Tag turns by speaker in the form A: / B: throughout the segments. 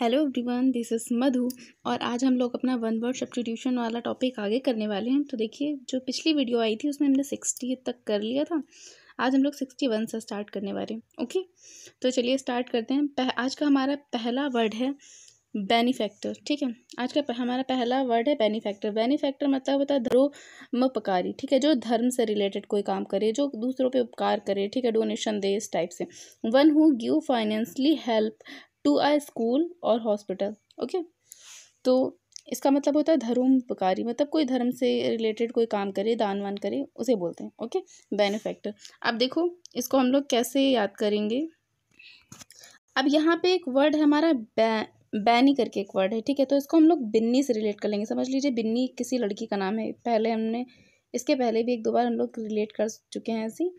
A: Hello everyone this is Madhu और आज हम लोग अपना वन वर्ड सब्सटीट्यूशन वाला टॉपिक आगे करने वाले हैं तो देखिए जो पिछली वीडियो आई थी उसमें हमने सिक्सटी तक कर लिया था आज हम लोग सिक्सटी वन से स्टार्ट करने वाले हैं ओके तो चलिए स्टार्ट करते हैं पह, आज का हमारा पहला वर्ड है बेनिफैक्टर ठीक है आज का हमारा पहला वर्ड है बेनिफैक्टर बेनिफैक्टर मतलब होता है धर्मोपकारी ठीक है जो धर्म से रिलेटेड कोई काम करे जो दूसरों पे उपकार करे ठीक है डोनेशन दे इस टाइप से one who give financially help to a school और हॉस्पिटल ओके तो इसका मतलब होता है धर्म पकारी मतलब कोई धर्म से रिलेटेड कोई काम करे दान वान करे उसे बोलते हैं ओके बेनिफैक्टर अब देखो इसको हम लोग कैसे याद करेंगे अब यहाँ पे एक वर्ड है हमारा बै बैनी करके एक वर्ड है ठीक है तो इसको हम लोग बिन्नी से रिलेट कर लेंगे समझ लीजिए बिन्नी किसी लड़की का नाम है पहले हमने इसके पहले भी एक दो बार हम लोग रिलेट कर चुके हैं ऐसी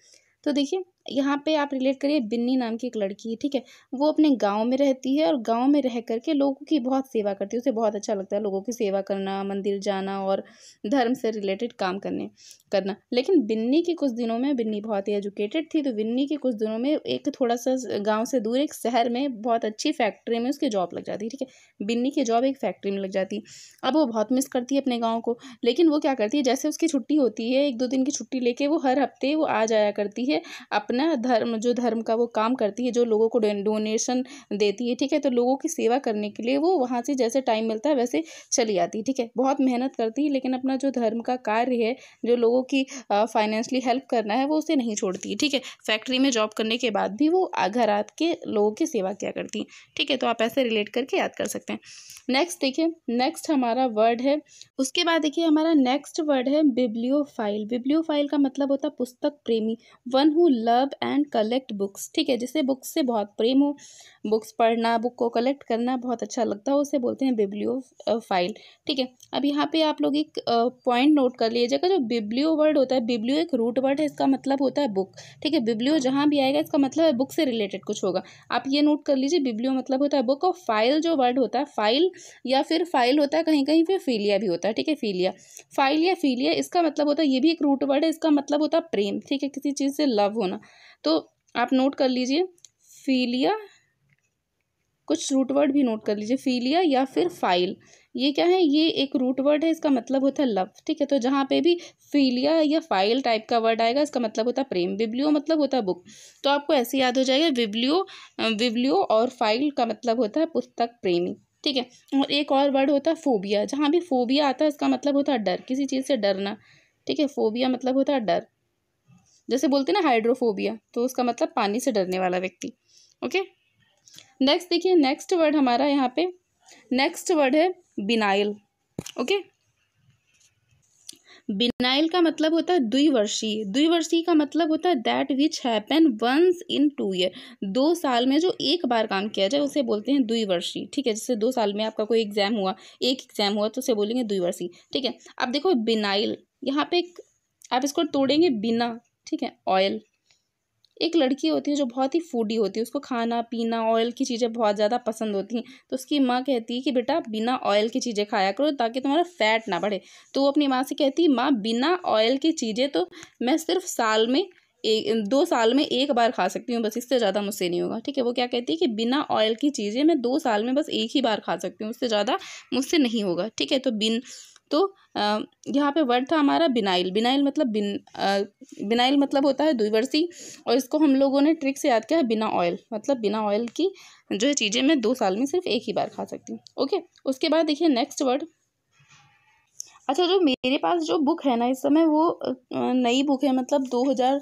A: तो देखिए यहाँ पे आप रिलेट करिए बिन्नी नाम की एक लड़की है ठीक है वो अपने गांव में रहती है और गांव में रह करके लोगों की बहुत सेवा करती है उसे बहुत अच्छा लगता है लोगों की सेवा करना मंदिर जाना और धर्म से रिलेटेड काम करने करना लेकिन बिन्नी के कुछ दिनों में बिन्नी बहुत ही एजुकेटेड थी तो बिन्नी के कुछ दिनों में एक थोड़ा सा गाँव से दूर एक शहर में बहुत अच्छी फैक्ट्री में उसकी जॉब लग जाती है ठीक है बिन्नी की जॉब एक फैक्ट्री में लग जाती अब वो बहुत मिस करती है अपने गाँव को लेकिन वो क्या करती है जैसे उसकी छुट्टी होती है एक दो दिन की छुट्टी लेके वो हर हफ्ते वो आ जाया करती है अपने ना धर्म जो धर्म का वो काम करती है जो लोगों को डोनेशन देती है ठीक है तो लोगों की सेवा करने के लिए वो वहाँ से जैसे टाइम मिलता है वैसे चली आती है ठीक है बहुत मेहनत करती है लेकिन अपना जो धर्म का कार्य है जो लोगों की फाइनेंशली हेल्प करना है वो उसे नहीं छोड़ती ठीक है फैक्ट्री में जॉब करने के बाद भी वो घर आ के लोगों की सेवा क्या करती हैं ठीक है तो आप ऐसे रिलेट करके याद कर सकते हैं नेक्स्ट देखिए नेक्स्ट हमारा वर्ड है उसके बाद देखिए हमारा नेक्स्ट वर्ड है बिब्लियो फाइल बिब्लियो फाइल का मतलब होता है पुस्तक प्रेमी one who love love and collect books ठीक है जिसे बुक्स से बहुत प्रेम हो बुक्स पढ़ना बुक को कलेक्ट करना बहुत अच्छा लगता हो उसे बोलते हैं बिब्लियो फाइल ठीक है अब यहाँ पे आप लोग एक पॉइंट नोट कर लीजिएगा जो बिब्लियो वर्ड होता है बिब्लियो एक रूट वर्ड है इसका मतलब होता है बुक ठीक है बिब्लियो जहाँ भी आएगा इसका मतलब है बुक से रिलेटेड कुछ होगा आप ये नोट कर लीजिए बिब्लियो मतलब होता है बुक और फाइल जो वर्ड होता है फाइल या फिर फाइल होता है कहीं कहीं फिर फीलिया भी होता है ठीक है फीलिया फाइल या फीलिया इसका मतलब होता है ये भी एक रूट वर्ड है इसका मतलब होता है प्रेम ठीक है किसी चीज़ से लव होना तो आप नोट कर लीजिए फीलिया कुछ रूट वर्ड भी नोट कर लीजिए फीलिया या फिर फाइल ये क्या है ये एक रूट वर्ड है इसका मतलब होता है लव ठीक है तो जहाँ पे भी फीलिया या फाइल टाइप का वर्ड आएगा इसका मतलब होता है प्रेम विब्लियो मतलब होता है बुक तो आपको ऐसे याद हो जाएगा विब्लियो बिब्लियो और फाइल का मतलब होता है पुस्तक प्रेमी ठीक है और एक और वर्ड होता है फोबिया जहाँ भी फोबिया आता है इसका मतलब होता है डर किसी चीज़ से डरना ठीक है फोबिया मतलब होता है डर जैसे बोलते हैं ना हाइड्रोफोबिया तो उसका मतलब पानी से डरने वाला व्यक्ति ओके नेक्स्ट देखिए नेक्स्ट वर्ड हमारा यहाँ पे नेक्स्ट वर्ड है बिनाइल ओके बिनाइल का मतलब होता है द्विवर्षीय द्विवर्षीय का मतलब होता है that which happen once in two year दो साल में जो एक बार काम किया जाए उसे बोलते हैं द्विवर्षीय ठीक है जैसे दो साल में आपका कोई एग्जाम हुआ एक एग्जाम हुआ तो उसे बोलेंगे द्विवर्षीय ठीक है अब देखो बिनाइल यहाँ पे एक आप इसको तोड़ेंगे बिना ठीक है ऑयल एक लड़की होती है जो बहुत ही फूडी होती है उसको खाना पीना ऑयल की चीज़ें बहुत ज़्यादा पसंद होती हैं तो उसकी माँ कहती है कि बेटा बिना ऑयल की चीज़ें खाया करो ताकि तुम्हारा फैट ना बढ़े तो वो अपनी माँ से कहती है माँ बिना ऑयल की चीज़ें तो मैं सिर्फ साल में एक दो साल में एक बार खा सकती हूँ बस इससे ज़्यादा मुझसे नहीं होगा ठीक है वो क्या कहती है कि बिना ऑयल की चीज़ें मैं दो साल में बस एक ही बार खा सकती हूँ उससे ज़्यादा मुझसे नहीं होगा ठीक है तो बिन तो यहाँ पे वर्ड था हमारा बिनाइल बिनाइल मतलब बिन आ, बिनाइल मतलब होता है द्विवर्षी और इसको हम लोगों ने ट्रिक से याद किया है बिना ऑयल मतलब बिना ऑयल की जो है चीज़ें मैं दो साल में सिर्फ एक ही बार खा सकती हूँ ओके उसके बाद देखिए नेक्स्ट वर्ड अच्छा जो मेरे पास जो बुक है ना इस समय वो नई बुक है मतलब दो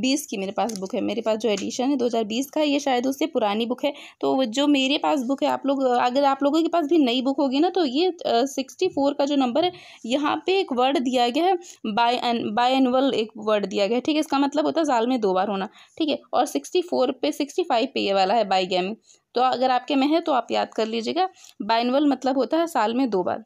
A: बीस की मेरे पास बुक है मेरे पास जो एडिशन है दो हज़ार बीस का ये शायद उससे पुरानी बुक है तो जो मेरे पास बुक है आप लोग अगर आप लोगों के पास भी नई बुक होगी ना तो ये सिक्सटी फोर का जो नंबर है यहाँ पे एक वर्ड दिया गया है बाय बाय एनअल एक वर्ड दिया गया है ठीक है इसका मतलब होता है साल में दो बार होना ठीक है और सिक्सटी फोर पे सिक्सटी फाइव पे ये वाला है बाई गैमिंग तो अगर आपके में है तो आप याद कर लीजिएगा एनअल मतलब होता है साल में दो बार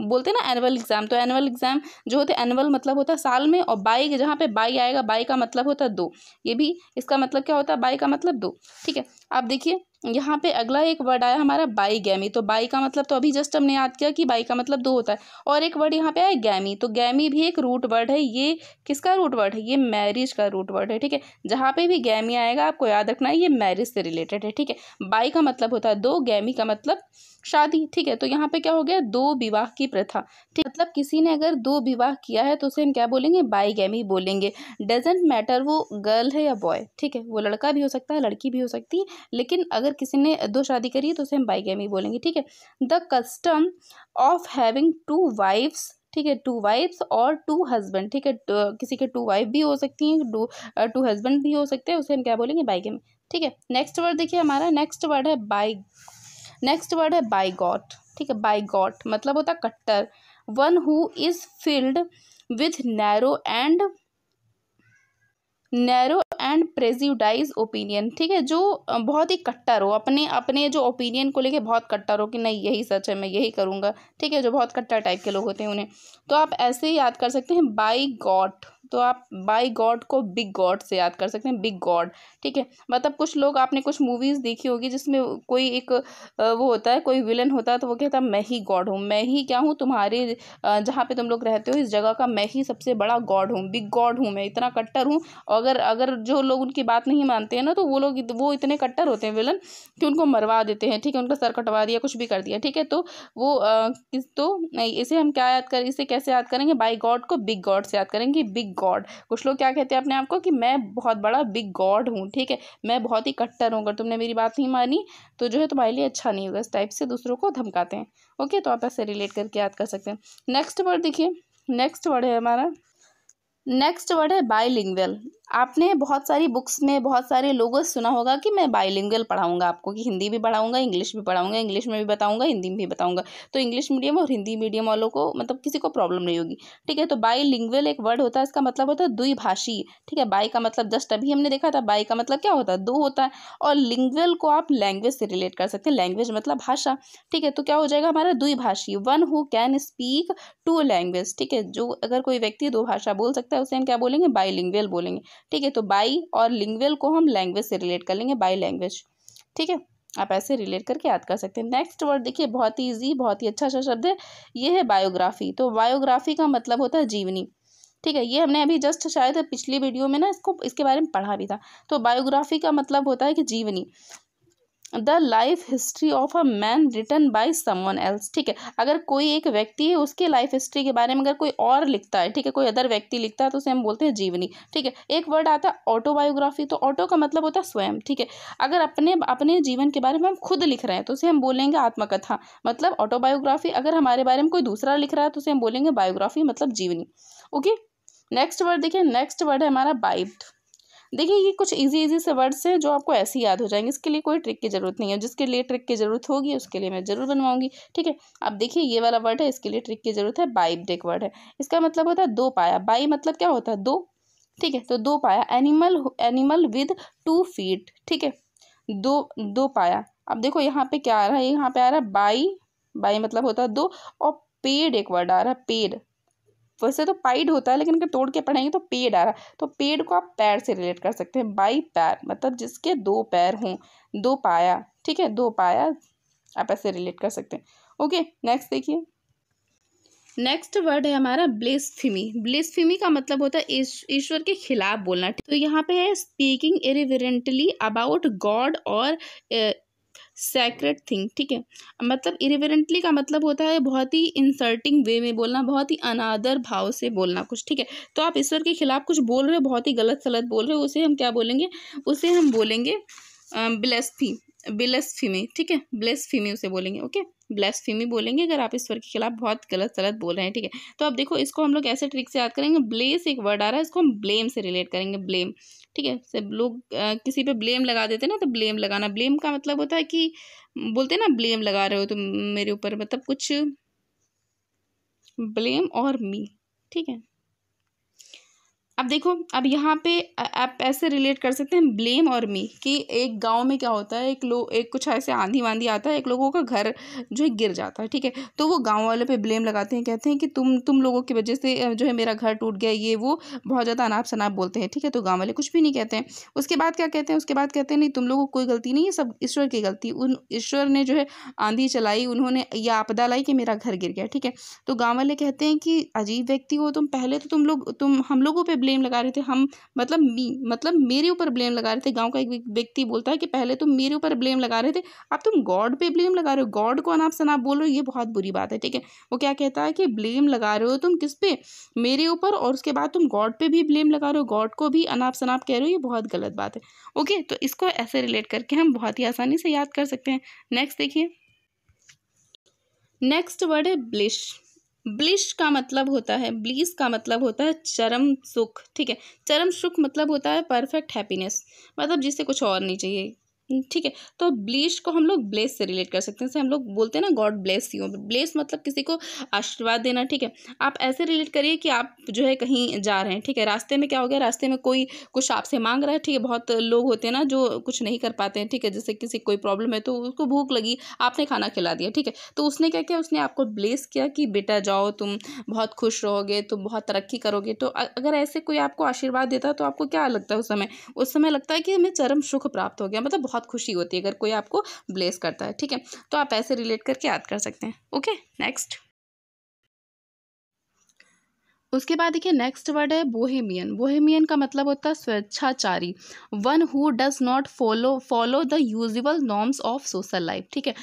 A: बोलते हैं ना एनुअल एग्ज़ाम तो एनुअल एग्ज़ाम जो होते हैं एनुअल मतलब होता है साल में और बाई जहाँ पे बाई आएगा बाई का मतलब होता है दो ये भी इसका मतलब क्या होता है बाई का मतलब दो ठीक है आप देखिए यहाँ पे अगला एक वर्ड आया हमारा बाई गैमी तो बाई का मतलब तो अभी जस्ट हमने याद किया कि बाई का मतलब दो होता है और एक वर्ड यहाँ पे आया गैमी तो गैमी भी एक रूट वर्ड है ये किसका रूट वर्ड है ये मैरिज का रूट वर्ड है ठीक है जहाँ पे भी गैमी आएगा आपको याद रखना है ये मैरिज से रिलेटेड है ठीक है बाई का मतलब होता है दो गैमी का मतलब शादी ठीक है तो यहाँ पे क्या हो गया दो विवाह की प्रथा ठीक मतलब किसी ने अगर दो विवाह किया है तो उसे हम क्या बोलेंगे बाईगैमी बोलेंगे डजेंट मैटर वो गर्ल है या बॉय ठीक है वो लड़का भी हो सकता है लड़की भी हो सकती है लेकिन अगर किसी ने दो शादी करी है तो उसे हम बाईगैमी बोलेंगे ठीक है the custom of having two wifes ठीक है टू वाइफ्स और टू हस्बैंड ठीक है किसी के टू वाइफ भी हो सकती हैं टू हस्बैंड भी हो सकते हैं उसे हम क्या बोलेंगे बाईगैमी ठीक है नेक्स्ट वर्ड देखिए हमारा नेक्स्ट वर्ड है बाई नेक्स्ट वर्ड है बाई गॉट ठीक है बाई गॉट मतलब होता है कट्टर one who is filled with narrow and narrow and prejudiced opinion ठीक है जो बहुत ही कट्टर हो अपने अपने जो ओपिनियन को लेके बहुत कट्टर हो कि नहीं यही सच है मैं यही करूँगा ठीक है जो बहुत कट्टर टाइप के लोग होते हैं उन्हें तो आप ऐसे ही याद कर सकते हैं बाई गॉड तो आप बाई गॉड को बिग गॉड से याद कर सकते हैं बिग गॉड ठीक है मतलब कुछ लोग आपने कुछ मूवीज़ देखी होगी जिसमें कोई एक वो होता है कोई विलन होता है तो वो कहता है मैं ही गॉड हूँ मैं ही क्या हूँ तुम्हारे जहाँ पे तुम लोग रहते हो इस जगह का मैं ही सबसे बड़ा गॉड हूँ बिग गॉड हूँ मैं इतना कट्टर हूँ और अगर अगर जो लोग उनकी बात नहीं मानते हैं ना तो वो लोग वो इतने कट्टर होते हैं विलन कि उनको मरवा देते हैं ठीक है उनका सर कटवा दिया कुछ भी कर दिया ठीक है तो वो आ, तो इसे हम क्या याद करें इसे कैसे याद करेंगे बाई गॉड को बिग गॉड से याद करेंगे बिग गॉड कुछ लोग क्या कहते हैं अपने आप को कि मैं बहुत बड़ा बिग गॉड हूँ ठीक है मैं बहुत ही कट्टर हूँ अगर तुमने मेरी बात नहीं मानी तो जो है तुम्हारे लिए अच्छा नहीं होगा इस टाइप से दूसरों को धमकाते हैं ओके तो आप ऐसे रिलेट करके याद कर सकते हैं नेक्स्ट वर्ड देखिए नेक्स्ट वर्ड है हमारा नेक्स्ट वर्ड है बाइलिंगुअल आपने बहुत सारी बुक्स में बहुत सारे लोगों से सुना होगा कि मैं बाइलिंगल पढ़ाऊंगा आपको कि हिंदी भी पढ़ाऊंगा इंग्लिश भी पढ़ाऊंगा इंग्लिश में भी बताऊंगा हिंदी में भी बताऊंगा तो इंग्लिश मीडियम और हिंदी मीडियम वालों को मतलब किसी को प्रॉब्लम नहीं होगी ठीक है तो बाई एक वर्ड होता है इसका मतलब होता है द्विभाषी ठीक है बाई का मतलब जस्ट अभी हमने देखा था बाई का मतलब क्या होता है दो होता है और लिंग्वेल को आप लैंग्वेज से रिलेट कर सकते हैं लैंग्वेज मतलब भाषा ठीक है तो क्या हो जाएगा हमारा द्विभाषी one who can speak two language ठीक है जो अगर कोई व्यक्ति दो भाषा बोल सकता है उसे हम क्या बोलेंगे बाई बोलेंगे ठीक है तो बाई और लिंग्वेल को हम लैंग्वेज से रिलेट कर लेंगे बाई लैंग्वेज ठीक है आप ऐसे रिलेट करके याद कर सकते हैं नेक्स्ट वर्ड देखिए बहुत ही ईजी बहुत ही अच्छा अच्छा शब्द है ये है बायोग्राफी तो बायोग्राफी का मतलब होता है जीवनी ठीक है ये हमने अभी जस्ट शायद पिछली वीडियो में ना इसको इसके बारे में पढ़ा भी था तो बायोग्राफी का मतलब होता है कि जीवनी the life history of a man written by someone else ठीक है अगर कोई एक व्यक्ति है उसके लाइफ हिस्ट्री के बारे में अगर कोई और लिखता है ठीक है कोई अदर व्यक्ति लिखता है तो उसे हम बोलते हैं जीवनी ठीक है एक वर्ड आता है ऑटोबायोग्राफी तो ऑटो का मतलब होता है स्वयं ठीक है अगर अपने अपने जीवन के बारे में हम खुद लिख रहे हैं तो उसे हम बोलेंगे आत्मकथा मतलब ऑटोबायोग्राफी अगर हमारे बारे में कोई दूसरा लिख रहा है तो उसे हम बोलेंगे बायोग्राफी मतलब जीवनी ओके नेक्स्ट वर्ड देखिए नेक्स्ट वर्ड है हमारा बाइब्ड देखिए ये कुछ ईजी ईजी से वर्ड्स हैं जो आपको ऐसे ही याद हो जाएंगे इसके लिए कोई ट्रिक की ज़रूरत नहीं है जिसके लिए ट्रिक की ज़रूरत होगी उसके लिए मैं ज़रूर बनवाऊंगी ठीक है अब देखिए ये वाला वर्ड है इसके लिए ट्रिक की ज़रूरत है बाइबडेक वर्ड है इसका मतलब होता है दो पाया बाई मतलब क्या होता है दो ठीक है तो दो पाया animal animal with two feet ठीक है दो दो पाया अब देखो यहाँ पे क्या आ रहा है यहाँ पे आ रहा है बाई बाई मतलब होता है दो और पेड़ एक वर्ड आ रहा है पेड़ वैसे तो पाइड होता है लेकिन अगर तोड़ के पढ़ेंगे तो पेड आ रहा है तो पेड को आप पैर से रिलेट कर सकते हैं बाई पैर मतलब जिसके दो पैर हों दो पाया ठीक है दो पाया आप ऐसे रिलेट कर सकते हैं ओके नेक्स्ट देखिए नेक्स्ट वर्ड है हमारा ब्लेसफिमी ब्लेसफिमी का मतलब होता है ईश्वर के खिलाफ बोलना तो यहाँ पे है स्पीकिंग एरिवरेंटली अबाउट गॉड और सेक्रेट थिंग ठीक है मतलब इरेवरेंटली का मतलब होता है बहुत ही इंसर्टिंग वे में बोलना बहुत ही अनादर भाव से बोलना कुछ ठीक है तो आप ईश्वर के खिलाफ कुछ बोल रहे हो बहुत ही गलत सलत बोल रहे हो उसे हम क्या बोलेंगे उसे हम बोलेंगे ब्लेसफी ब्लेसफीमी ठीक है ब्लेसफीमी उसे बोलेंगे ओके ब्लेसफीमी बोलेंगे अगर आप ईश्वर के खिलाफ बहुत गलत सलत बोल रहे हैं ठीक है तो अब देखो इसको हम लोग ऐसे ट्रिक से याद करेंगे ब्लेस एक वर्ड आ रहा है इसको हम ब्लेम से रिलेट करेंगे ब्लेम ठीक है सब लोग किसी पे ब्लेम लगा देते ना तो ब्लेम लगाना ब्लेम का मतलब होता है कि बोलते ना ब्लेम लगा रहे हो तुम मेरे ऊपर मतलब कुछ ब्लेम और मी ठीक है अब देखो अब यहाँ पे आप ऐसे रिलेट कर सकते हैं ब्लेम और मी कि एक गांव में क्या होता है एक लोग एक कुछ ऐसे आंधी वांधी आता है एक लोगों का घर जो है गिर जाता है ठीक है तो वो गांव वालों पे ब्लेम लगाते हैं कहते हैं कि तुम तुम लोगों की वजह से जो है मेरा घर टूट गया ये वो बहुत ज़्यादा अनाप शनाप बोलते हैं ठीक है तो गाँव वाले कुछ भी नहीं कहते हैं उसके बाद क्या कहते हैं उसके बाद कहते हैं नहीं तुम लोगों को कोई गलती नहीं है सब ईश्वर की गलती उन ईश्वर ने जो है आंधी चलाई उन्होंने या आपदा लाई कि मेरा घर गिर गया ठीक है तो गाँव वाले कहते हैं कि अजीब व्यक्ति हो तुम पहले तो तुम लोग तुम हम लोगों पर ब्लेम लगा रहे थे हम मतलब मी मतलब मेरे ऊपर ब्लेम लगा रहे थे गांव का एक व्यक्ति बोलता है कि पहले तुम मेरे ऊपर ब्लेम लगा रहे थे अब तुम गॉड पे ब्लेम लगा रहे हो गॉड को अनाप शनाप बोल रहे हो ये बहुत बुरी बात है ठीक है वो क्या कहता है कि ब्लेम लगा रहे हो तुम किस पे मेरे ऊपर और उसके बाद तुम गॉड पर भी ब्लेम लगा रहे हो गॉड को भी अनाप शनाप कह रहे हो ये बहुत गलत बात है ओके तो इसको ऐसे रिलेट करके हम बहुत ही आसानी से याद कर सकते हैं नेक्स्ट देखिए नेक्स्ट वर्ड है ब्लिश ब्लिश का मतलब होता है ब्लीस का मतलब होता है चरम सुख ठीक है चरम सुख मतलब होता है परफेक्ट हैप्पीनेस मतलब जिसे कुछ और नहीं चाहिए हम्म, ठीक है तो ब्लीच को हम लोग ब्लेस से रिलेट कर सकते हैं जैसे हम लोग बोलते हैं ना गॉड ब्लेस यू ब्लेस मतलब किसी को आशीर्वाद देना ठीक है आप ऐसे रिलेट करिए कि आप जो है कहीं जा रहे हैं ठीक है रास्ते में क्या हो गया रास्ते में कोई कुछ आपसे मांग रहा है ठीक है बहुत लोग होते हैं ना जो कुछ नहीं कर पाते हैं ठीक है जैसे किसी कोई प्रॉब्लम है तो उसको भूख लगी आपने खाना खिला दिया ठीक है तो उसने क्या किया उसने आपको ब्लेस किया कि बेटा जाओ तुम बहुत खुश रहोगे तुम बहुत तरक्की करोगे तो अगर ऐसे कोई आपको आशीर्वाद देता तो आपको क्या लगता है उस समय उस समय लगता है कि हमें चरम सुख प्राप्त हो गया मतलब बहुत बहुत खुशी होती है अगर कोई आपको ब्लेस करता है ठीक है तो आप ऐसे रिलेट करके याद कर सकते हैं ओके नेक्स्ट उसके बाद देखिए नेक्स्ट वर्ड है बोहेमियन बोहेमियन का मतलब होता है स्वेच्छाचारी one who does not follow follow the usual norms of social life ठीक है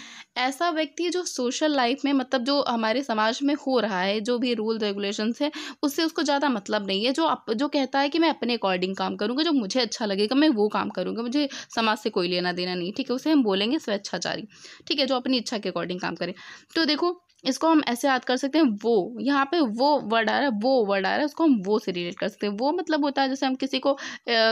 A: ऐसा व्यक्ति जो सोशल लाइफ में मतलब जो हमारे समाज में हो रहा है जो भी रूल रेगुलेशन है उससे उसको ज़्यादा मतलब नहीं है जो अप, जो कहता है कि मैं अपने अकॉर्डिंग काम करूँगा जो मुझे अच्छा लगेगा मैं वो काम करूँगा मुझे समाज से कोई लेना देना नहीं ठीक है उसे हम बोलेंगे स्वेच्छाचारी ठीक है जो अपनी इच्छा के अकॉर्डिंग काम करें तो देखो इसको हम ऐसे याद कर सकते हैं वो यहाँ पे वो वर्ड आ रहा है वो वर्ड आ रहा है उसको हम वो से रिलेट कर सकते हैं वो मतलब होता है जैसे हम किसी को आ,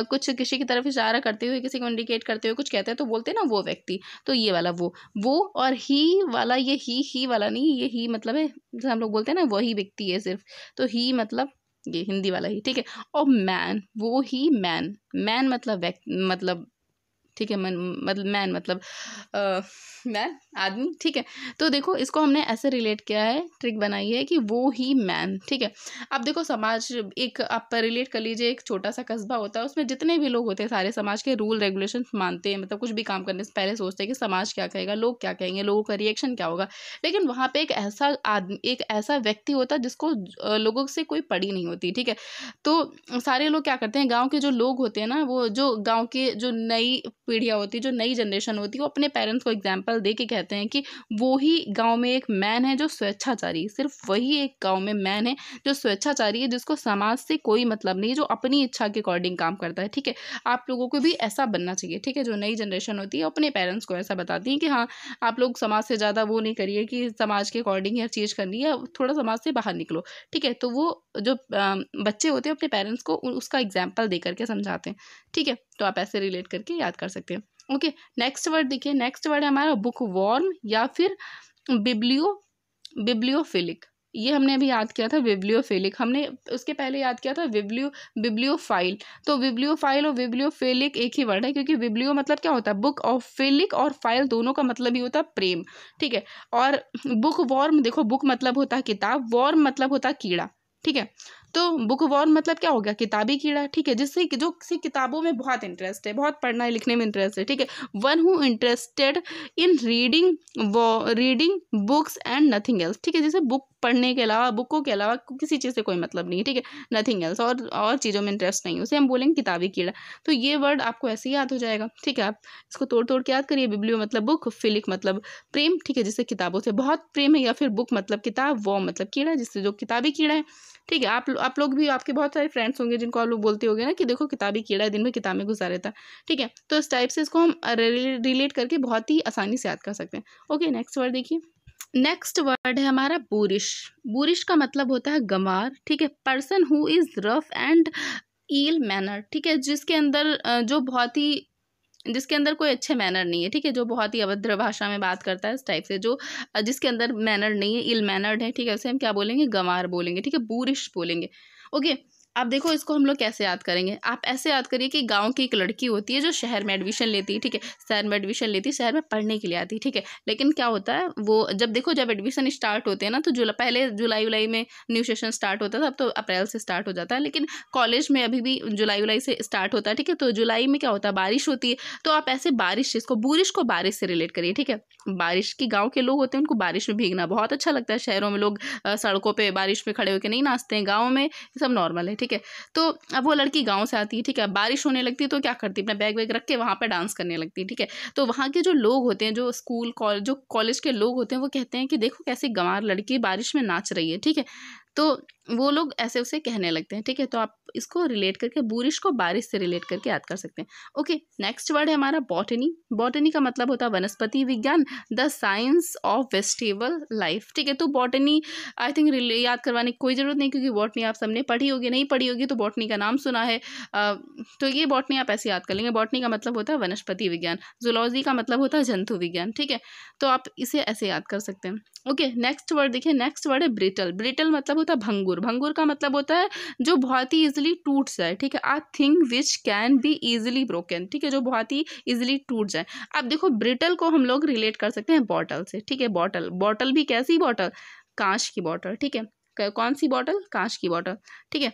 A: कुछ किसी की तरफ इशारा करते हुए किसी को इंडिकेट करते हुए कुछ कहते हैं तो बोलते हैं ना वो व्यक्ति तो ये वाला वो वो और ही वाला ये ही ही वाला नहीं ये ही मतलब है जैसे हम लोग बोलते हैं ना वही व्यक्ति है सिर्फ तो ही मतलब ये हिंदी वाला ही ठीक है और मैन वो ही मैन मैन मतलब व्यक्ति मतलब ठीक है मैन मतलब मैन मतलब मैन आदमी ठीक है तो देखो इसको हमने ऐसे रिलेट किया है ट्रिक बनाई है कि वो ही मैन ठीक है अब देखो समाज एक आप रिलेट कर लीजिए एक छोटा सा कस्बा होता है उसमें जितने भी लोग होते हैं सारे समाज के रूल रेगुलेशन मानते हैं मतलब कुछ भी काम करने से पहले सोचते हैं कि समाज क्या कहेगा लोग क्या कहेंगे लोगों का रिएक्शन क्या होगा लेकिन वहाँ पर एक ऐसा आदमी एक ऐसा व्यक्ति होता जिसको लोगों से कोई पड़ी नहीं होती ठीक है तो सारे लोग क्या करते हैं गाँव के जो लोग होते हैं ना वो जो गाँव के जो नई पीढ़ियाँ होती है जो नई जनरेशन होती है वो अपने पेरेंट्स को एग्जाम्पल दे के कहते कहते हैं कि वो ही गांव में एक मैन है जो स्वेच्छाचारी सिर्फ वही एक गांव में मैन है जो स्वेच्छाचारी है जिसको समाज से कोई मतलब नहीं जो अपनी इच्छा के अकॉर्डिंग काम करता है ठीक है आप लोगों को भी ऐसा बनना चाहिए ठीक है जो नई जनरेशन होती है अपने पेरेंट्स को ऐसा बताती हैं कि हाँ आप लोग समाज से ज़्यादा वो नहीं करिए कि समाज के अकॉर्डिंग हर चीज़ करनी है थोड़ा समाज से बाहर निकलो ठीक है तो वो जो बच्चे होते हैं अपने पेरेंट्स को उसका एग्जाम्पल दे करके समझाते हैं ठीक है तो आप ऐसे रिलेट करके याद कर सकते हैं ओके नेक्स्ट वर्ड देखिए नेक्स्ट वर्ड है हमारा बुक वॉर्म या फिर बिब्लियो बिब्लियोफिलिक ये हमने अभी याद किया था विब्लियोफेलिक हमने उसके पहले याद किया था विब्लियो फाइल तो विब्लियोफाइल और विब्लियोफेलिक एक ही वर्ड है क्योंकि विब्लियो मतलब क्या होता है बुक ऑफ फेलिक और फाइल दोनों का मतलब ही होता है प्रेम ठीक है और बुक वॉर्म देखो बुक मतलब होता है किताब वॉर्म मतलब होता है कीड़ा ठीक है तो बुक वॉर्म मतलब क्या हो गया किताबी कीड़ा ठीक है जिससे जो किसी किताबों में बहुत इंटरेस्ट है बहुत पढ़ना है लिखने में इंटरेस्ट है ठीक है one who interested in reading reading books and nothing else ठीक है जैसे बुक पढ़ने के अलावा बुकों के अलावा किसी चीज़ से कोई मतलब नहीं है ठीक है नथिंग एल्स और और चीज़ों में इंटरेस्ट नहीं उसे हम बोलेंगे किताबी कीड़ा तो ये वर्ड आपको ऐसे ही याद हो जाएगा ठीक है आप इसको तोड़ तोड़ के याद करिए बिब्लियो मतलब बुक फिलिक मतलब प्रेम ठीक है जिससे किताबों से बहुत प्रेम है या फिर बुक मतलब किताब वॉ मतलब कीड़ा जिससे जो किताबी कीड़ा है ठीक है आप आप लोग भी आपके बहुत सारे फ्रेंड्स होंगे जिनको आप लोग बोलते होंगे ना कि देखो किताबी कीड़ा दिन में किताबें गुजारे था रहता ठीक है तो इस टाइप से इसको हम रिलेट करके बहुत ही आसानी से याद कर सकते हैं ओके नेक्स्ट वर्ड देखिए नेक्स्ट वर्ड है हमारा बुरिश बुरिश का मतलब होता है गंवार ठीक है person who is rough and ill manner ठीक है जिसके अंदर जो बहुत ही जिसके अंदर कोई अच्छे मैनर नहीं है ठीक है जो बहुत ही अभद्र भाषा में बात करता है इस टाइप से जो जिसके अंदर मैनर नहीं है इल मैनर्ड है ठीक है उसे हम क्या बोलेंगे गंवार बोलेंगे ठीक है बूरिश बोलेंगे ओके okay? आप देखो इसको हम लोग कैसे याद करेंगे आप ऐसे याद करिए कि गांव की एक लड़की होती है जो शहर में एडमिशन लेती है ठीक है शहर में एडमिशन लेती है शहर में पढ़ने के लिए आती है ठीक है लेकिन क्या होता है वो जब देखो जब एडमिशन स्टार्ट होते हैं ना तो जुला पहले जुलाई उलाई में न्यू सेशन स्टार्ट होता था अब तो अप्रैल से स्टार्ट हो जाता है लेकिन कॉलेज में अभी भी जुलाई उलाई से स्टार्ट होता है ठीक है तो जुलाई में क्या होता है बारिश होती है तो आप ऐसे बारिश इसको बूरिश को बारिश से रिलेट करिए ठीक है बारिश की गाँव के लोग होते हैं उनको बारिश में भीगना बहुत अच्छा लगता है शहरों में लोग सड़कों पर बारिश में खड़े होकर नहीं नाचते हैं गाँव में सब नॉर्मल है ठीक ठीक है तो अब वो लड़की गाँव से आती है ठीक है बारिश होने लगती है तो क्या करती है अपना बैग वैग रख के वहाँ पर डांस करने लगती है ठीक है तो वहाँ के जो लोग होते हैं जो स्कूल जो कॉलेज के लोग होते हैं वो कहते हैं कि देखो कैसी गंवार लड़की बारिश में नाच रही है ठीक है तो वो लोग ऐसे उसे कहने लगते हैं ठीक है तो आप इसको रिलेट करके बूरिश को बारिश से रिलेट करके याद कर सकते हैं ओके नेक्स्ट वर्ड है हमारा बॉटनी बॉटनी का मतलब होता है वनस्पति विज्ञान the science of vegetable life ठीक है तो बॉटनी आई थिंक याद करवाने की कोई ज़रूरत नहीं क्योंकि बॉटनी आप सबने पढ़ी होगी नहीं पढ़ी होगी तो बॉटनी का नाम सुना है आ, तो ये बॉटनी आप ऐसे याद कर लेंगे बॉटनी का मतलब होता है वनस्पति विज्ञान जुलॉजी का मतलब होता है जंतु विज्ञान ठीक है तो आप इसे ऐसे याद कर सकते हैं ओके नेक्स्ट वर्ड देखिए नेक्स्ट वर्ड है ब्रिटल ब्रिटल मतलब होता है भंगुर भंगुर भंगुर का मतलब होता है जो बहुत ही ईजिली टूट जाए ठीक है a thing which can be easily broken ठीक है जो बहुत ही ईजिली टूट जाए अब देखो ब्रिटल को हम लोग रिलेट कर सकते हैं बॉटल से ठीक है बॉटल बॉटल भी कैसी बॉटल कांच की बॉटल ठीक है कौन सी बॉटल कांच की बॉटल ठीक है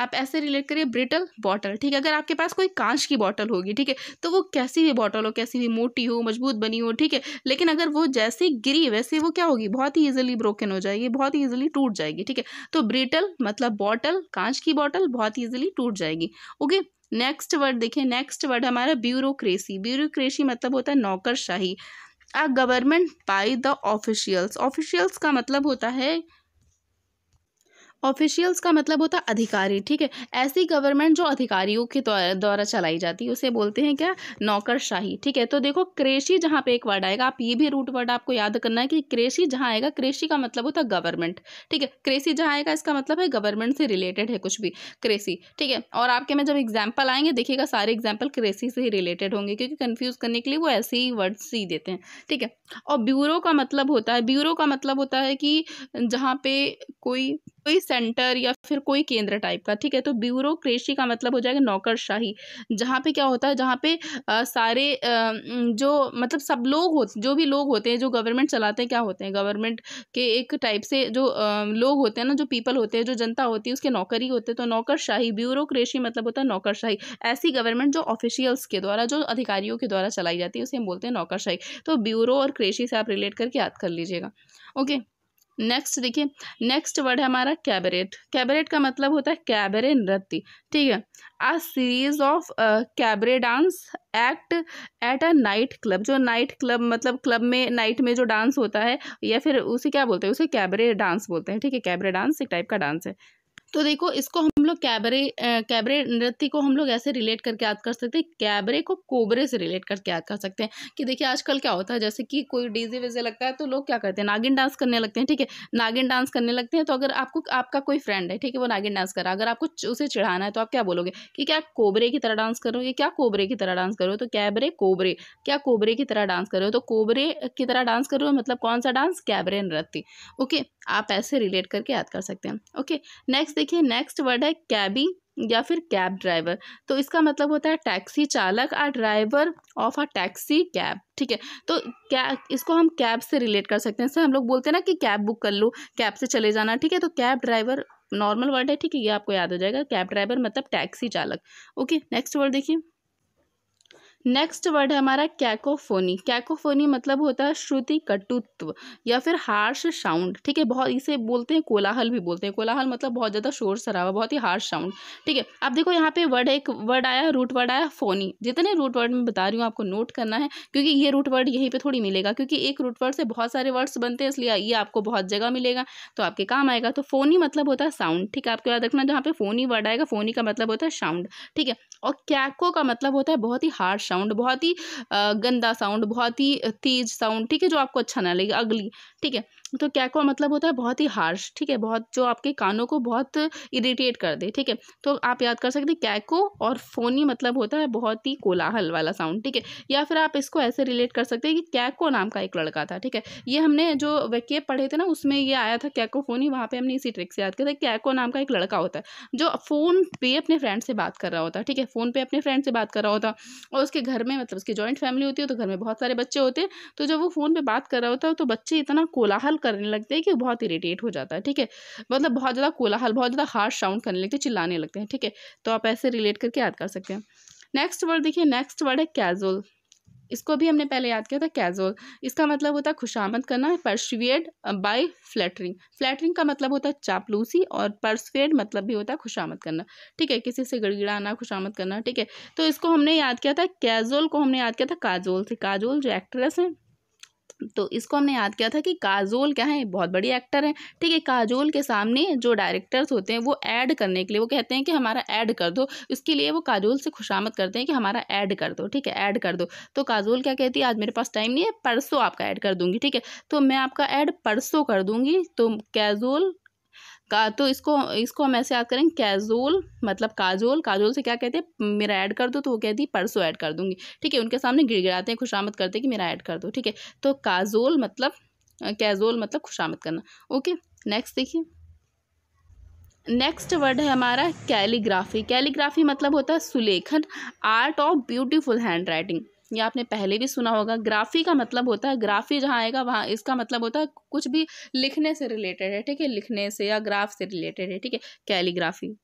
A: आप ऐसे रिलेट करिए ब्रिटल बॉटल ठीक है अगर आपके पास कोई कांच की बॉटल होगी ठीक है तो वो कैसी भी बॉटल हो कैसी भी मोटी हो मजबूत बनी हो ठीक है लेकिन अगर वो जैसे गिरी वैसे वो क्या होगी बहुत ही ईजिली ब्रोकन हो जाएगी बहुत ही ईजिली टूट जाएगी ठीक है तो ब्रिटल मतलब बॉटल कांच की बॉटल बहुत ईजिली टूट जाएगी ओके नेक्स्ट वर्ड देखिए नेक्स्ट वर्ड हमारा ब्यूरोक्रेसी ब्यूरोक्रेसी मतलब होता है नौकरशाही a government by the officials officials का मतलब होता है ऑफिशियल्स का मतलब होता है अधिकारी ठीक है ऐसी गवर्नमेंट जो अधिकारियों के द्वारा चलाई जाती है उसे बोलते हैं क्या नौकरशाही ठीक है तो देखो कृषि जहाँ पे एक वर्ड आएगा आप ये भी रूट वर्ड आपको याद करना है कि कृषि जहाँ आएगा कृषि का मतलब होता है गवर्नमेंट ठीक है कृषि जहाँ आएगा इसका मतलब है गवर्नमेंट से रिलेटेड है कुछ भी कृषि ठीक है और आपके में जब एग्जाम्पल आएंगे देखिएगा सारे एग्जाम्पल कृषि से ही रिलेटेड होंगे क्योंकि कन्फ्यूज करने के लिए वो ऐसे ही वर्ड्स ही देते हैं ठीक है और ब्यूरो का मतलब होता है ब्यूरो का मतलब होता है कि जहाँ पे कोई कोई सेंटर या फिर कोई केंद्र टाइप का ठीक है तो ब्यूरोक्रेसी का मतलब हो जाएगा नौकरशाही जहाँ पे क्या होता है जहाँ पे आ, सारे आ, जो मतलब सब लोग होते जो भी लोग होते हैं जो गवर्नमेंट चलाते हैं क्या होते हैं गवर्नमेंट के एक टाइप से जो आ, लोग होते हैं ना जो पीपल होते हैं जो जनता होती है उसके नौकरी होते हैं तो नौकरशाही ब्यूरोक्रेसी मतलब होता है नौकरशाही ऐसी गवर्नमेंट जो ऑफिशियल्स के द्वारा जो अधिकारियों के द्वारा चलाई जाती है उसे हम बोलते हैं नौकरशाही तो ब्यूरो और क्रेशी से आप रिलेट करके याद कर लीजिएगा ओके नेक्स्ट देखिए नेक्स्ट वर्ड है हमारा कैबरेट कैबरेट का मतलब होता है कैबरे नृत्य ठीक है a series of cabaret dance act at a night club जो नाइट क्लब मतलब क्लब में नाइट में जो डांस होता है या फिर उसे क्या बोलते हैं उसे कैबरे डांस बोलते हैं ठीक है कैबरे डांस एक टाइप का डांस है तो देखो इसको हम लोग कैबरे कैबरे नृत्य को हम लोग ऐसे रिलेट करके याद कर सकते हैं कैबरे को कोबरे से रिलेट करके याद कर सकते हैं कि देखिए आजकल क्या होता है जैसे कि कोई डीजे वीजे लगता है तो लोग क्या करते हैं नागिन डांस करने लगते हैं ठीक है नागिन डांस करने लगते हैं तो अगर आपको आपका कोई फ्रेंड है ठीक है वो नागिन डांस कर रहा है अगर आपको उसे चिढ़ाना है तो आप क्या बोलोगे कि क्या कोबरे की तरह डांस करो या ये क्या कोबरे की तरह डांस करो तो कैबरे कोबरे क्या कोबरे की तरह डांस कर रहे हो तो कोबरे की तरह डांस कर रहे हो मतलब कौन सा डांस कैबरे नृत्य ओके आप ऐसे रिलेट करके याद कर सकते हैं ओके नेक्स्ट देखिए नेक्स्ट वर्ड है कैबी या फिर कैब ड्राइवर तो इसका मतलब होता है टैक्सी चालक a driver of a taxi cab ठीक है तो क्या इसको हम कैब से रिलेट कर सकते हैं सर हम लोग बोलते हैं ना कि कैब बुक कर लो कैब से चले जाना ठीक है तो कैब ड्राइवर नॉर्मल वर्ड है ठीक है ये आपको याद हो जाएगा कैब ड्राइवर मतलब टैक्सी चालक ओके नेक्स्ट वर्ड देखिए नेक्स्ट वर्ड है हमारा कैकोफोनी कैकोफोनी मतलब होता है श्रुति कटुत्व या फिर हार्श साउंड ठीक है बहुत इसे बोलते हैं कोलाहल भी बोलते हैं कोलाहल मतलब बहुत ज़्यादा शोर शराबा बहुत ही हार्श साउंड ठीक है अब देखो यहाँ पे वर्ड एक वर्ड आया रूट वर्ड आया फोनी जितने रूट वर्ड मैं बता रही हूँ आपको नोट करना है क्योंकि ये रूट वर्ड यहीं पर थोड़ी मिलेगा क्योंकि एक रूट वर्ड से बहुत सारे वर्ड्स बनते हैं इसलिए ये आपको बहुत जगह मिलेगा तो आपके काम आएगा तो फोनी मतलब होता है साउंड ठीक है आपको याद रखना जहाँ पे फोनी वर्ड आएगा फोनी का मतलब होता है साउंड ठीक है और कैको का मतलब होता है बहुत ही हार्ड साउंड बहुत ही गंदा साउंड बहुत ही तेज साउंड ठीक है जो आपको अच्छा ना लगे अगली ठीक है तो कैको का मतलब होता है बहुत ही हार्श ठीक है बहुत जो आपके कानों को बहुत इरिटेट कर दे ठीक है तो आप याद कर सकते हैं कैको और फोनी मतलब होता है बहुत ही कोलाहल वाला साउंड ठीक है या फिर आप इसको ऐसे रिलेट कर सकते हैं कि कैको नाम का एक लड़का था ठीक है ये हमने जो वैक्य पढ़े थे ना उसमें ये आया था कैको फोनी वहाँ पर हमने इसी ट्रिक से याद किया था कैको नाम का एक लड़का होता है जो फ़ोन पे अपने फ्रेंड से बात कर रहा होता है ठीक है फ़ोन पे अपने फ्रेंड से बात कर रहा होता और उसके घर में मतलब उसकी जॉइंट फैमिली होती है तो घर में बहुत सारे बच्चे होते तो जब वो फ़ोन पर बात कर रहा होता है तो बच्चे इतना कोलाहल करने लगते हैं कि बहुत इरीटेट हो जाता है ठीक है मतलब बहुत ज़्यादा कोलाहल बहुत ज़्यादा हार्श साउंड करने लगते हैं चिल्लाने लगते हैं ठीक है तो आप ऐसे रिलेट करके याद कर सकते हैं नेक्स्ट वर्ड देखिए नेक्स्ट वर्ड है कैजुअल इसको भी हमने पहले याद किया था कैजोल इसका मतलब होता है खुशामद करना परसुएड बाय फ्लैटरिंग फ्लैटरिंग का मतलब होता है चापलूसी और परसुएड मतलब भी होता है खुशामद करना ठीक है किसी से गड़गिड़ाना खुशामद करना ठीक है तो इसको हमने याद किया था कैजोल को हमने याद किया था काजोल से काजोल जो एक्ट्रेस हैं तो इसको हमने याद किया था कि काजोल क्या है बहुत बड़ी एक्टर है ठीक है काजोल के सामने जो डायरेक्टर्स होते हैं वो ऐड करने के लिए वो कहते हैं कि हमारा ऐड कर दो इसके लिए वो काजोल से खुशामद करते हैं कि हमारा ऐड कर दो ठीक है ऐड कर दो तो काजोल क्या कहती है आज मेरे पास टाइम नहीं है परसों आपका ऐड कर दूंगी ठीक है तो मैं आपका ऐड परसों कर दूंगी तो कैजोल का तो इसको इसको हम ऐसे याद करें कैजोल मतलब काजोल काजोल से क्या कहते हैं मेरा ऐड कर दो तो वो कहती है परसों ऐड कर दूंगी ठीक है उनके सामने गिड़गिड़ाते हैं खुशामद करते हैं कि मेरा ऐड कर दो ठीक है तो काजोल मतलब कैजोल मतलब खुशामद करना ओके नेक्स्ट देखिए नेक्स्ट वर्ड है हमारा कैलीग्राफी कैलीग्राफी मतलब होता है सुलेखन art of beautiful hand writing ये आपने पहले भी सुना होगा ग्राफी का मतलब होता है ग्राफी जहाँ आएगा वहाँ इसका मतलब होता है कुछ भी लिखने से रिलेटेड है ठीक है लिखने से या ग्राफ से रिलेटेड है ठीक है कैलीग्राफी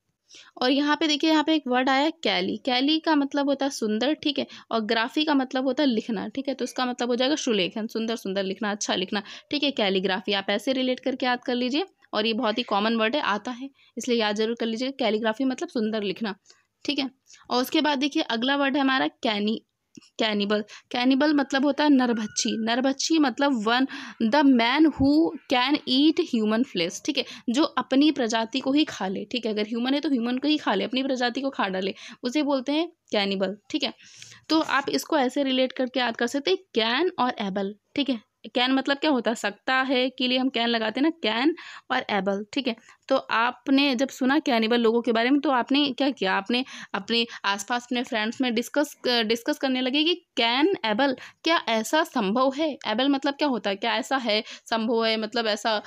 A: और यहाँ पे देखिए यहाँ पे एक वर्ड आया कैली कैली का मतलब होता है सुंदर ठीक है और ग्राफी का मतलब होता है लिखना ठीक है तो उसका मतलब हो जाएगा सुलेखन सुंदर सुंदर लिखना अच्छा लिखना ठीक है कैलीग्राफी आप ऐसे रिलेट करके याद कर लीजिए और ये बहुत ही कॉमन वर्ड है आता है इसलिए याद जरूर कर लीजिए कैलीग्राफी मतलब सुंदर लिखना ठीक है और उसके बाद देखिए अगला वर्ड है हमारा कैनी कैनिबल कैनिबल मतलब होता है नरभच्छी नरभच्छी मतलब one the man who can eat human flesh ठीक है जो अपनी प्रजाति को ही खा ले ठीक है अगर ह्यूमन है तो ह्यूमन को ही खा ले अपनी प्रजाति को खा डाले उसे बोलते हैं कैनिबल ठीक है तो आप इसको ऐसे रिलेट करके याद कर सकते हैं कैन और एबल ठीक है कैन मतलब क्या होता है सकता है के लिए हम कैन लगाते हैं ना कैन और एबल ठीक है तो आपने जब सुना कैनिबल लोगों के बारे में तो आपने क्या किया आपने अपने आसपास अपने फ्रेंड्स में डिस्कस डिस्कस करने लगे कि कैन एबल क्या ऐसा संभव है एबल मतलब क्या होता है क्या ऐसा है संभव है मतलब ऐसा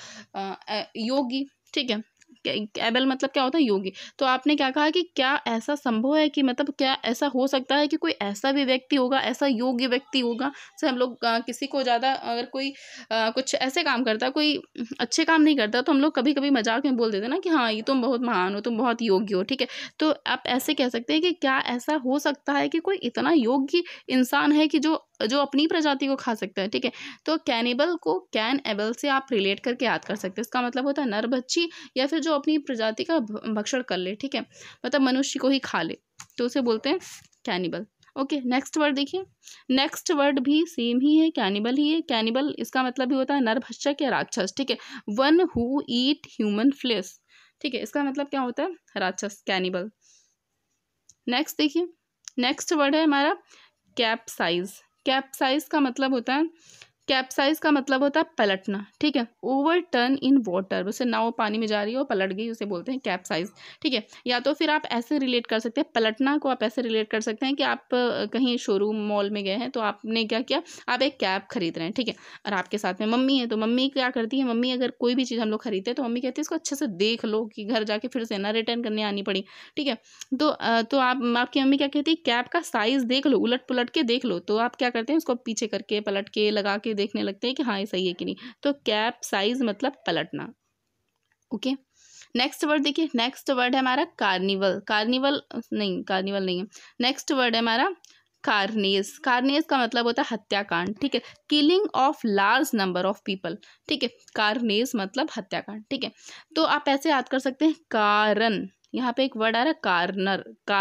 A: योगी ठीक है कैबल मतलब क्या होता है योगी तो आपने क्या कहा कि क्या ऐसा संभव है कि मतलब क्या ऐसा हो सकता है कि कोई ऐसा भी व्यक्ति होगा ऐसा योग्य व्यक्ति होगा जैसे हम लोग किसी को ज़्यादा अगर कोई आ, कुछ ऐसे काम करता है कोई अच्छे काम नहीं करता तो हम लोग कभी कभी मजाक में बोल देते ना कि हाँ ये तुम बहुत महान हो तुम बहुत योग्य हो ठीक है तो आप ऐसे कह सकते हैं कि क्या ऐसा हो सकता है कि कोई इतना योग्य इंसान है कि जो जो अपनी प्रजाति को खा सकता है ठीक है तो कैनिबल को कैन एबल से आप रिलेट करके याद कर सकते हैं इसका मतलब होता है नर बच्ची या फिर जो अपनी प्रजाति का भक्षण कर ले ठीक है मतलब मनुष्य को ही खा ले तो उसे बोलते हैं कैनिबल ओके नेक्स्ट वर्ड देखिए नेक्स्ट वर्ड भी सेम ही है कैनिबल ही है कैनिबल इसका मतलब भी होता है नरभक्षक या राक्षस ठीक है one who eat human flesh ठीक है इसका मतलब क्या होता है राक्षस कैनिबल नेक्स्ट देखिए नेक्स्ट वर्ड है हमारा कैपसाइज कैप साइज का मतलब होता है कैप्साइज का मतलब होता है पलटना ठीक है ओवर टर्न इन वाटर उसे नाव पानी में जा रही है और पलट गई उसे बोलते हैं कैप्साइज ठीक है या तो फिर आप ऐसे रिलेट कर सकते हैं पलटना को आप ऐसे रिलेट कर सकते हैं कि आप कहीं शोरूम मॉल में गए हैं तो आपने क्या किया आप एक कैब खरीद रहे हैं ठीक है और आपके साथ में मम्मी है तो मम्मी क्या करती है मम्मी अगर कोई भी चीज़ हम लोग खरीदते हैं तो मम्मी कहती है इसको अच्छे से देख लो कि घर जाके फिर से ना रिटर्न करने आनी पड़ी ठीक है तो तो आप आपकी मम्मी क्या कहती है कैब का साइज़ देख लो उलट पुलट के देख लो तो आप क्या करते हैं उसको पीछे करके पलट के लगा के ये देखने लगते हैं कि हाँ ये सही है कि नहीं तो कैप साइज मतलब पलटना ओके नेक्स्ट वर्ड देखिए नेक्स्ट वर्ड है हमारा कार्निवल कार्निवल नहीं कार्निवल नहीं है नेक्स्ट वर्ड है हमारा कार्नेस कार्नेस का मतलब होता है हत्याकांड ठीक है killing of large number of people ठीक है कार्नेस मतलब हत्याकांड ठीक है तो आप ऐसे याद कर सकते हैं कारण यहाँ पे एक वर्ड आ रहा है कारनर का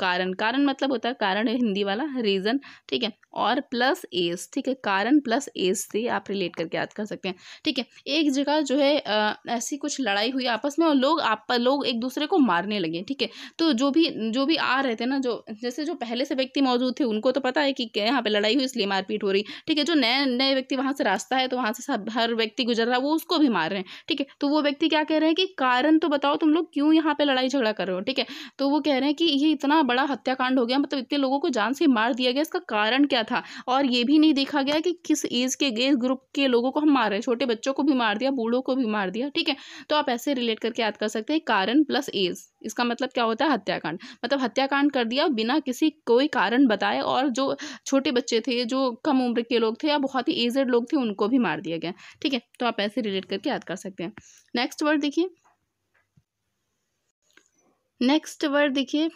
A: कारण कारण मतलब होता है कारण हिंदी वाला रीज़न ठीक है और प्लस एस ठीक है कारण प्लस एस से आप रिलेट करके याद कर सकते हैं ठीक है एक जगह जो है आ, ऐसी कुछ लड़ाई हुई आपस में और लोग आप लोग एक दूसरे को मारने लगे ठीक है तो जो भी जो भी आ रहे थे ना जो जैसे जो पहले से व्यक्ति मौजूद थे उनको तो पता है कि यहाँ पे लड़ाई हुई इसलिए मारपीट हो रही ठीक है जो नए नए व्यक्ति वहाँ से रास्ता है तो वहाँ से सब हर व्यक्ति गुजर रहा है वो उसको भी मार रहे हैं ठीक है तो वो व्यक्ति क्या कह रहे हैं कि कारण तो बताओ तुम लोग क्यों यहाँ पे लड़ाई झगड़ा कर रहे हो ठीक है तो वो कह रहे हैं कि ये इतना बड़ा हत्याकांड हो गया मतलब इतने लोगों को जान से मार दिया गया इसका कारण क्या किया था और ये भी नहीं देखा गया कि किस एज के एज ग्रुप के लोगों को हम मार रहे हैं छोटे बच्चों को भी मार दिया बूढ़ों को भी मार दिया ठीक है तो आप ऐसे रिलेट करके याद कर सकते हैं कारण प्लस एज इसका मतलब क्या होता है हत्याकांड मतलब हत्याकांड कर दिया बिना किसी कोई कारण बताए और जो छोटे बच्चे थे जो कम उम्र के लोग थे या बहुत ही एजड लोग थे उनको भी मार दिया गया ठीक है तो आप ऐसे रिलेट करके याद कर सकते हैं नेक्स्ट वर्ड देखिए नेक्स्ट वर्ड देखिए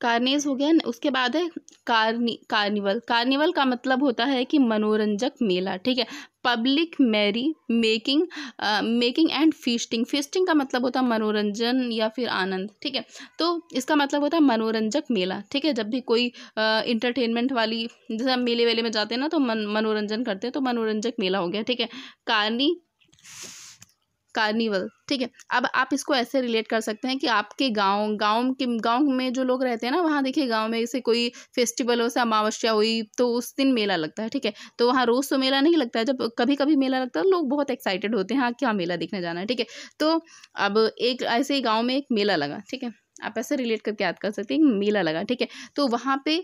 A: कार्नेज हो गया उसके बाद है कार्नि कार्निवल कार्निवल का मतलब होता है कि मनोरंजक मेला ठीक है public merry making making and feasting feasting का मतलब होता है मनोरंजन या फिर आनंद ठीक है तो इसका मतलब होता है मनोरंजक मेला ठीक है जब भी कोई इंटरटेनमेंट वाली जैसे हम मेले वेले में जाते हैं ना तो मन मनोरंजन करते हैं तो मनोरंजक मेला हो गया ठीक है कार्नी कार्निवल ठीक है अब आप इसको ऐसे रिलेट कर सकते हैं कि आपके गांव गांव के गांव में जो लोग रहते हैं ना वहाँ देखिए गांव में जैसे कोई फेस्टिवल हो से अमावस्या हुई तो उस दिन मेला लगता है ठीक है तो वहाँ रोज़ तो मेला नहीं लगता है जब कभी कभी मेला लगता है लोग बहुत एक्साइटेड होते हैं हाँ क्या हाँ, मेला देखने जाना है ठीक है तो अब एक ऐसे ही गाँव में एक मेला लगा ठीक है आप ऐसे रिलेट करके याद कर सकते हैं मेला लगा ठीक है तो वहाँ पे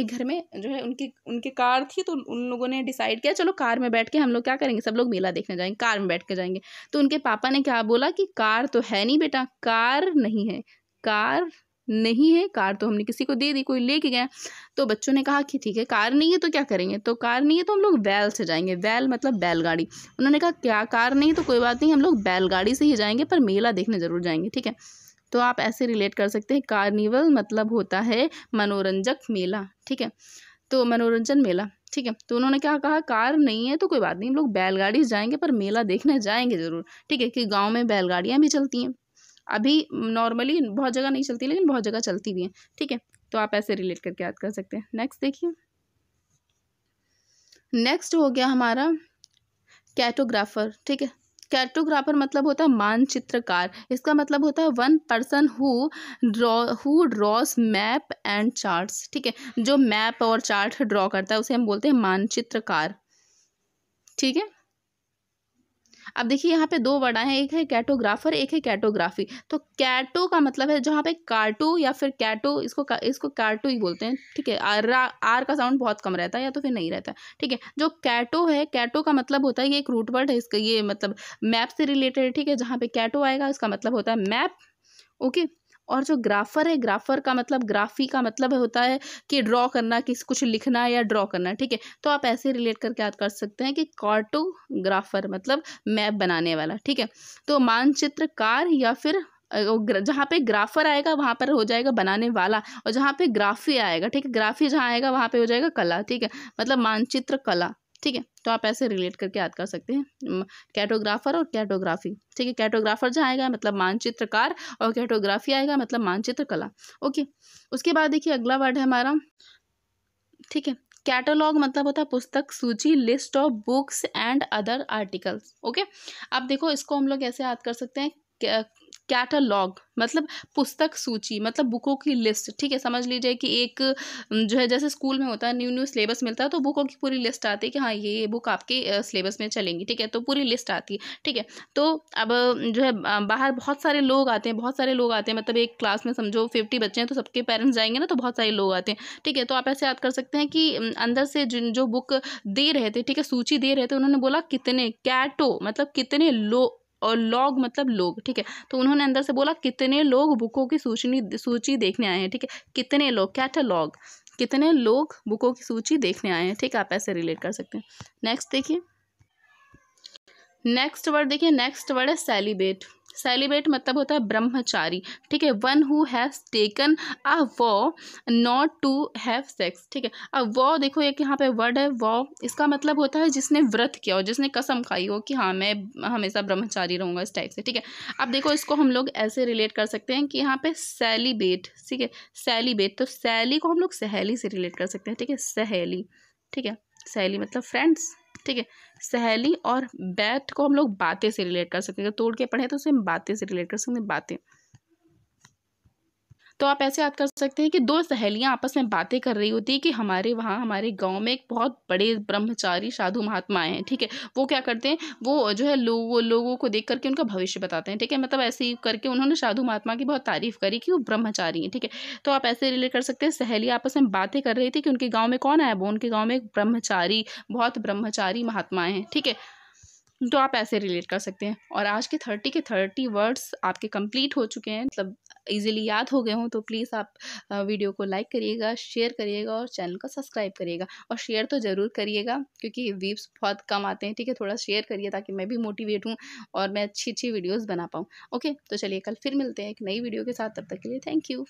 A: एक घर में जो है उनकी उनकी कार थी तो उन लोगों ने डिसाइड किया चलो कार में बैठ के हम लोग क्या करेंगे सब लोग मेला देखने जाएंगे कार में बैठ के जाएंगे तो उनके पापा ने क्या बोला कि कार तो है नहीं बेटा कार नहीं है कार नहीं है कार तो हमने किसी को दे दी कोई लेके गया तो बच्चों ने कहा कि ठीक है कार नहीं है तो क्या करेंगे तो कार नहीं है तो हम लोग बैल से जाएंगे बैल मतलब बैलगाड़ी उन्होंने कहा क्या कार नहीं है तो कोई बात नहीं हम लोग बैलगाड़ी से ही जाएंगे पर मेला देखने ज़रूर जाएंगे ठीक है तो आप ऐसे रिलेट कर सकते हैं कार्निवल मतलब होता है मनोरंजक मेला ठीक है तो मनोरंजन मेला ठीक है तो उन्होंने क्या कहा कार नहीं है तो कोई बात नहीं हम लोग बैलगाड़ी जाएंगे पर मेला देखने जाएंगे ज़रूर ठीक है कि गाँव में बैलगाड़ियाँ भी चलती हैं अभी नॉर्मली बहुत जगह नहीं चलती लेकिन बहुत जगह चलती भी हैं ठीक है तो आप ऐसे रिलेट करके याद कर सकते हैं नेक्स्ट देखिए नेक्स्ट हो गया हमारा कैटोग्राफर ठीक है कैटोग्राफर मतलब होता है मानचित्रकार इसका मतलब होता है one person who draw who draws map and charts ठीक है जो मैप और चार्ट ड्रॉ करता है उसे हम बोलते हैं मानचित्रकार ठीक है अब देखिए यहाँ पे दो वर्ड आए हैं एक है कैटोग्राफर एक है कैटोग्राफी तो कैटो का मतलब है जहाँ पे कार्टो या फिर कैटो इसको इसको कार्टो ही बोलते हैं ठीक है आर आर का साउंड बहुत कम रहता है या तो फिर नहीं रहता ठीक है जो कैटो है कैटो का मतलब होता है ये एक रूट वर्ड है इसका ये मतलब मैप से रिलेटेड ठीक है जहाँ पे कैटो आएगा इसका मतलब होता है मैप ओके okay? और जो ग्राफर है ग्राफर का मतलब ग्राफी का मतलब होता है कि ड्रॉ करना किस कुछ लिखना या ड्रॉ करना ठीक है तो आप ऐसे रिलेट करके याद कर सकते हैं कि कार्टोग्राफर मतलब मैप बनाने वाला ठीक है तो मानचित्रकार या फिर जहाँ पे ग्राफर आएगा वहाँ पर हो जाएगा बनाने वाला और जहाँ पे ग्राफी आएगा ठीक है ग्राफी जहाँ आएगा वहाँ पे हो जाएगा कला ठीक है मतलब मानचित्र कला ठीक है तो आप ऐसे रिलेट करके याद कर सकते हैं कैटोग्राफर और कैटोग्राफी ठीक है कैटोग्राफर जहाँ आएगा मतलब मानचित्रकार और कैटोग्राफी आएगा मतलब मानचित्र कला ओके उसके बाद देखिए अगला वर्ड है हमारा ठीक है कैटलॉग मतलब होता है पुस्तक सूची list of books and other articles okay अब देखो इसको हम लोग ऐसे याद कर सकते हैं कैटलॉग मतलब पुस्तक सूची मतलब बुकों की लिस्ट ठीक है समझ लीजिए कि एक जो है जैसे स्कूल में होता है न्यू न्यू सिलेबस मिलता है तो बुकों की पूरी लिस्ट आती है कि हाँ ये ये बुक आपके सिलेबस में चलेंगी ठीक है तो पूरी लिस्ट आती है ठीक है तो अब जो है बाहर बहुत सारे लोग आते हैं बहुत सारे लोग आते हैं मतलब एक क्लास में समझो फिफ्टी बच्चे हैं तो सबके पेरेंट्स जाएंगे ना तो बहुत सारे लोग आते हैं ठीक है तो आप ऐसे याद कर सकते हैं कि अंदर से जिन जो बुक दे रहे थे ठीक है सूची दे रहे थे उन्होंने बोला कितने कैटो मतलब कितने लो और लॉग मतलब लोग ठीक है तो उन्होंने अंदर से बोला कितने लोग बुकों की सूचनी सूची देखने आए हैं ठीक है कितने लोग कैटलॉग कितने लोग बुकों की सूची देखने आए हैं ठीक है आप ऐसे रिलेट कर सकते हैं नेक्स्ट देखिए नेक्स्ट वर्ड देखिए नेक्स्ट वर्ड है सेलिब्रेट सेलिब्रेट मतलब होता है ब्रह्मचारी ठीक है one who has taken a vow not to have sex ठीक है अब वॉ देखो एक यहाँ पे वर्ड है वॉ इसका मतलब होता है जिसने व्रत किया हो जिसने कसम खाई हो कि हाँ मैं हमेशा ब्रह्मचारी रहूँगा इस टाइप से ठीक है अब देखो इसको हम लोग ऐसे रिलेट कर सकते हैं कि यहाँ पे सेलिब्रेट ठीक है सेलिब्रेट तो सैली को हम लोग सहेली से रिलेट कर सकते हैं ठीक है सहेली ठीक है सहेली मतलब फ्रेंड्स ठीक है सहेली और बैत को हम लोग बातें से रिलेट कर सकते हैं तोड़ के पढ़े तो उसे हम बातें से रिलेट कर सकते हैं बातें तो आप ऐसे याद कर सकते हैं कि दो सहेलियाँ आपस में बातें कर रही होती है कि हमारे वहाँ हमारे गाँव में एक बहुत बड़े ब्रह्मचारी साधु महात्मा हैं ठीक है वो क्या करते हैं वो जो है लोग लोगों को देख करके उनका भविष्य बताते हैं ठीक है मतलब ऐसे ही करके उन्होंने साधु महात्मा की बहुत तारीफ करी कि वो ब्रह्मचारी हैं ठीक है तो आप ऐसे रिलेट कर सकते हैं सहेली आपस में बातें कर रही थी कि उनके गाँव में कौन आया वो उनके गाँव में एक ब्रह्मचारी बहुत ब्रह्मचारी महात्मा हैं ठीक है तो आप ऐसे रिलेट कर सकते हैं और आज के थर्टी के थर्टी वर्ड्स आपके कंप्लीट हो चुके हैं मतलब ईजिली याद हो गए हों तो प्लीज़ आप वीडियो को लाइक करिएगा शेयर करिएगा और चैनल को सब्सक्राइब करिएगा और शेयर तो ज़रूर करिएगा क्योंकि व्यूज़ बहुत कम आते हैं ठीक है थोड़ा शेयर करिए ताकि मैं भी मोटिवेट हूँ और मैं अच्छी अच्छी वीडियोज़ बना पाऊँ ओके तो चलिए कल फिर मिलते हैं एक नई वीडियो के साथ तब तक के लिए थैंक यू